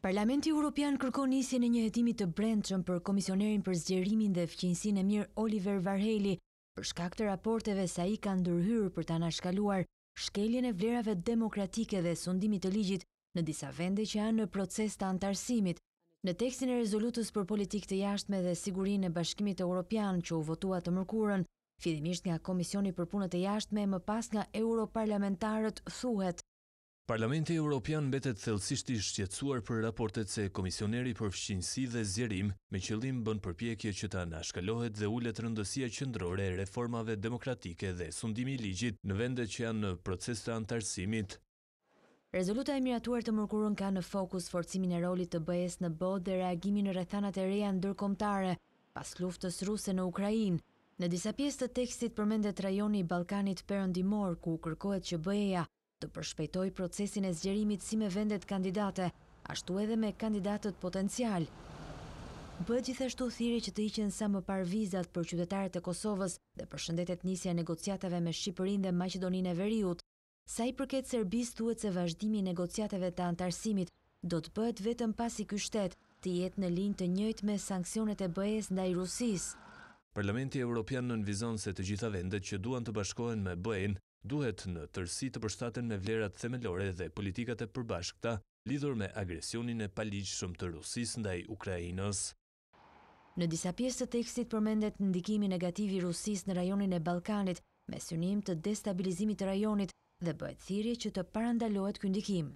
Parlamenti Europian kërkon nisjen e një hetimi të brendshëm për komisionerin për zgjerimin dhe fqinësin e mirë Oliver Varheli, për shkak të raporteve sa i ka ndërhyrë për të anashkaluar shkeljen e vlerave demokratike dhe sundimit të ligjit në disa vende që janë në proces të antarësimit. Në tekstin e rezolutës për politik të jashtme dhe sigurin e bashkimit e Europian që u votua të mërkurën, fidimisht nga Komisioni për punët e jashtme më pas nga europarlamentarët thuhet Parlamenti Europian betet thellësisht i shqetsuar për raportet se komisioneri për fshqinsi dhe zjerim me qëllim bën përpjekje që ta nashkalohet dhe ullet rëndësia qëndrore reformave demokratike dhe sundimi ligjit në vendet që janë në proces të antarësimit. Rezoluta e miratuar të mërkurën ka në fokus forcimin e rolit të bëjes në bod dhe reagimin në rethanat e reja ndërkomtare pas luftës ruse në Ukrajin. Në disa pjesë të tekstit përmendet rajoni i Balkanit përëndimor ku kërkohet që bëjeja të përshpejtoj procesin e zgjerimit si me vendet kandidate, ashtu edhe me kandidatët potencial. Bëtë gjithashtu thiri që të iqen sa më par vizat për qytetarët e Kosovës dhe për shëndetet njësja negociatave me Shqipërin dhe Macedonin e Veriut. Sa i përket Serbis thuet se vazhdimi negociatave të antarësimit do të bëhet vetëm pasi kështet të jetë në linjë të njëjt me sankcionet e bëjes ndaj Rusis. Parlamenti Europian nënvizon se të gjitha vendet që duan të bashkohen me bëjen duhet në tërsi të përshtaten me vlerat themelore dhe politikate përbashkëta lidhur me agresionin e paligjshëm të Rusis ndaj Ukrajinës. Në disa pjesë të tekstit përmendet ndikimi negativi Rusis në rajonin e Balkanit me synim të destabilizimit të rajonit dhe bëhet thiri që të parandalohet këndikim.